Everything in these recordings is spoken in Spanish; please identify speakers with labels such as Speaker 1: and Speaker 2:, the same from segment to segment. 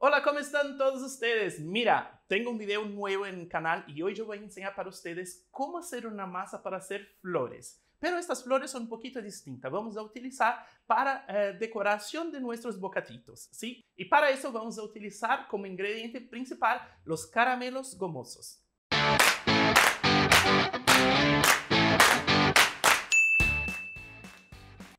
Speaker 1: Hola, ¿cómo están todos ustedes? Mira, tengo un video nuevo en el canal y hoy yo voy a enseñar para ustedes cómo hacer una masa para hacer flores. Pero estas flores son un poquito distintas. Vamos a utilizar para eh, decoración de nuestros bocatitos, ¿sí? Y para eso vamos a utilizar como ingrediente principal los caramelos gomosos.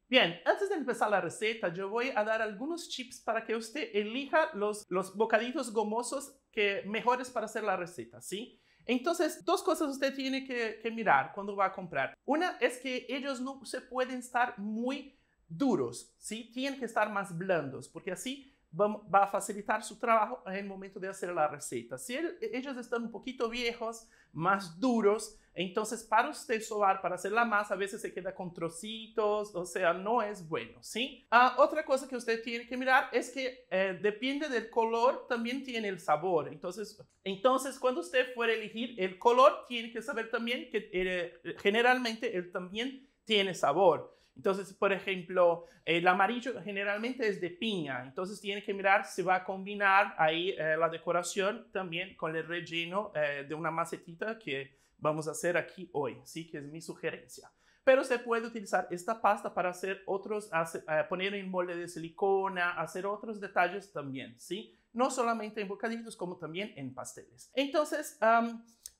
Speaker 1: Bien, antes de empezar la receta, yo voy a dar algunos chips para que usted elija los, los bocaditos gomosos que mejores para hacer la receta, ¿sí? Entonces, dos cosas usted tiene que, que mirar cuando va a comprar. Una es que ellos no se pueden estar muy duros, ¿sí? Tienen que estar más blandos, porque así va a facilitar su trabajo en el momento de hacer la receta. Si e, ellos están un poquito viejos, más duros, entonces para usted sobar, para hacer la masa, a veces se queda con trocitos, o sea, no es bueno, ¿sí? Ah, otra cosa que usted tiene que mirar es que eh, depende del color, también tiene el sabor. Entonces, entonces cuando usted fuera a elegir el color, tiene que saber también que eh, generalmente él también tiene sabor. Entonces, por ejemplo, el amarillo generalmente es de piña, entonces tiene que mirar si va a combinar ahí eh, la decoración también con el relleno eh, de una macetita que vamos a hacer aquí hoy, sí, que es mi sugerencia. Pero se puede utilizar esta pasta para hacer otros, eh, poner en molde de silicona, hacer otros detalles también, sí, no solamente en bocadillos como también en pasteles. Entonces,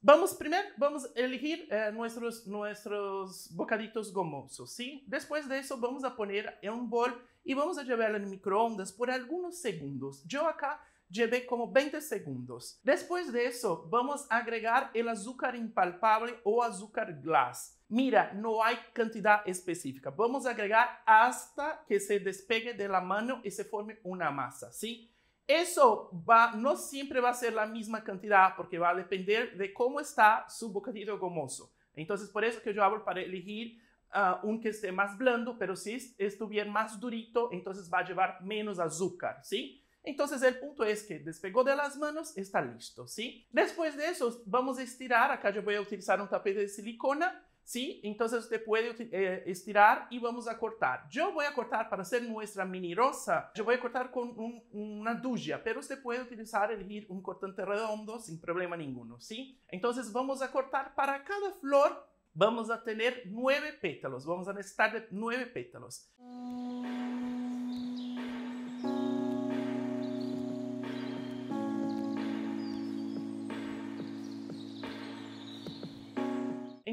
Speaker 1: Vamos primeiro vamos elegir eh, nossos bocaditos gomosos, sim. depois disso vamos a poner en un bol e vamos a llevarlo no microondas por alguns segundos. Eu acá llevé como 20 segundos. depois disso vamos a agregar el azúcar impalpable ou azúcar glass. Mira, não há quantidade específica. Vamos agregar hasta que se despegue de la mano e se forme uma massa, ¿sí? Eso va, no siempre va a ser la misma cantidad porque va a depender de cómo está su bocadillo gomoso. Entonces, por eso que yo hablo para elegir ah, un que esté más blando, pero si estuviera más durito, entonces va a llevar menos azúcar, ¿sí? Entonces el punto es que despegó de las manos, está listo, ¿sí? Después de eso, vamos a estirar. Acá yo voy a utilizar un tapete de silicona ¿sí? Entonces usted puede eh, estirar y vamos a cortar. Yo voy a cortar para hacer nuestra mini rosa, yo voy a cortar con una duya, pero usted puede utilizar, elegir un cortante redondo sin problema ninguno, ¿sí? Entonces vamos a cortar para cada flor, vamos a tener nueve pétalos, vamos a necesitar nueve pétalos.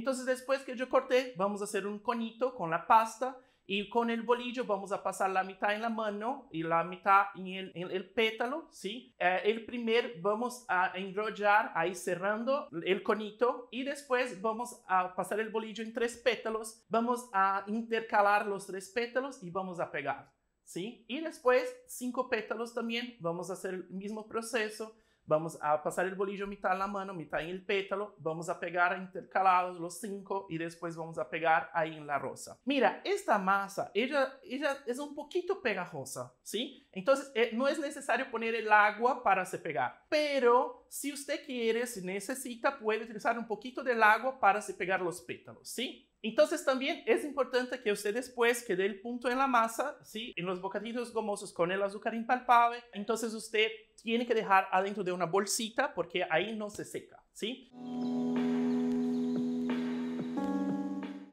Speaker 1: Entonces después que yo corté, vamos a hacer un conito con la pasta y con el bolillo vamos a pasar la mitad en la mano y la mitad en el, pétalo, ¿sí? Eh, el primer vamos a enrollar ahí cerrando el conito y después vamos a pasar el bolillo en tres pétalos, vamos a intercalar los tres pétalos y vamos a pegar, ¿sí? Y después cinco pétalos también, vamos a hacer el mismo proceso Vamos a pasar el bolillo mitad en la mano, mitad en el pétalo. Vamos a pegar intercalados los cinco y después vamos a pegar ahí en la rosa. Mira, esta masa, ella, ella es un poquito pegajosa, ¿sí? Entonces, eh, no es necesario poner el agua para se pegar, pero si usted quiere, si necesita, puede utilizar un poquito del agua para se pegar los pétalos, ¿sí? Entonces también es importante que usted después quede el punto en la masa, ¿sí? En los bocaditos gomosos con el azúcar impalpable, entonces usted tiene que dejar adentro de una bolsita porque ahí no se seca, ¿sí?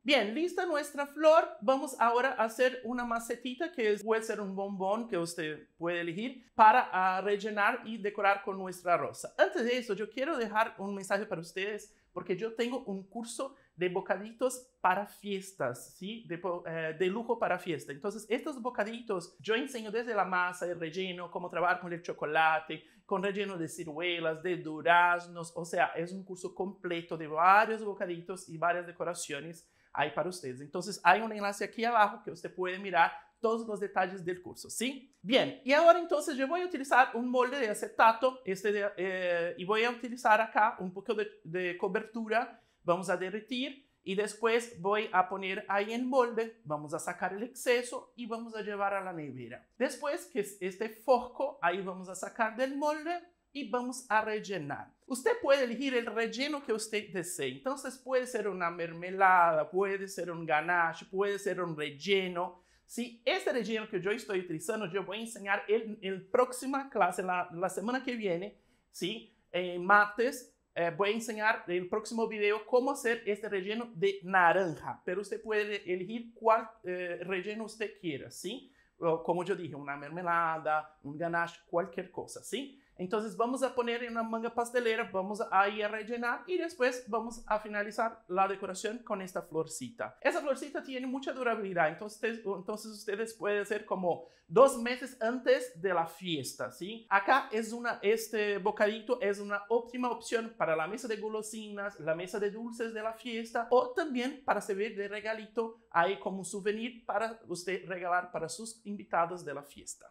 Speaker 1: Bien, lista nuestra flor. Vamos ahora a hacer una macetita que puede ser un bombón que usted puede elegir para ah, rellenar y decorar con nuestra rosa. Antes de eso, yo quiero dejar un mensaje para ustedes porque yo tengo un curso de bocaditos para fiestas, ¿sí? Eh, de, lujo para fiesta. Entonces, estos bocaditos yo enseño desde la masa, el relleno, cómo trabajar con el chocolate, con relleno de ciruelas, de duraznos, o sea, es un curso completo de varios bocaditos y varias decoraciones ahí para ustedes. Entonces, hay un enlace aquí abajo que usted puede mirar todos los detalles del curso, ¿sí? Bien, y ahora entonces yo voy a utilizar un molde de acetato este eh, y voy a utilizar acá un poco de cobertura vamos a derretir y después voy a poner ahí en molde, vamos a sacar el exceso y vamos a llevar a la nevera. Después que este foco ahí vamos a sacar del molde y vamos a rellenar. Usted puede elegir el relleno que usted desee. Entonces puede ser una mermelada, puede ser un ganache, puede ser un relleno. Si este relleno que yo estoy utilizando, yo voy a enseñar en, la próxima clase, la, semana que viene, ¿sí? En eh, martes, Eh, voy a enseñar en el próximo video cómo hacer este relleno de naranja, pero usted puede elegir cuál eh, relleno usted quiera, ¿sí? Como yo dije, una mermelada, un ganache, cualquier cosa, ¿sí? Entonces vamos a poner en una manga pastelera, vamos a ir a rellenar y después vamos a finalizar la decoración con esta florcita. Esa florcita tiene mucha durabilidad, entonces, entonces ustedes pueden hacer como dos meses antes de la fiesta, ¿sí? Acá es una, este bocadito es una óptima opción para la mesa de golosinas, la mesa de dulces de la fiesta o también para servir de regalito ahí como souvenir para usted regalar para sus invitados de la fiesta.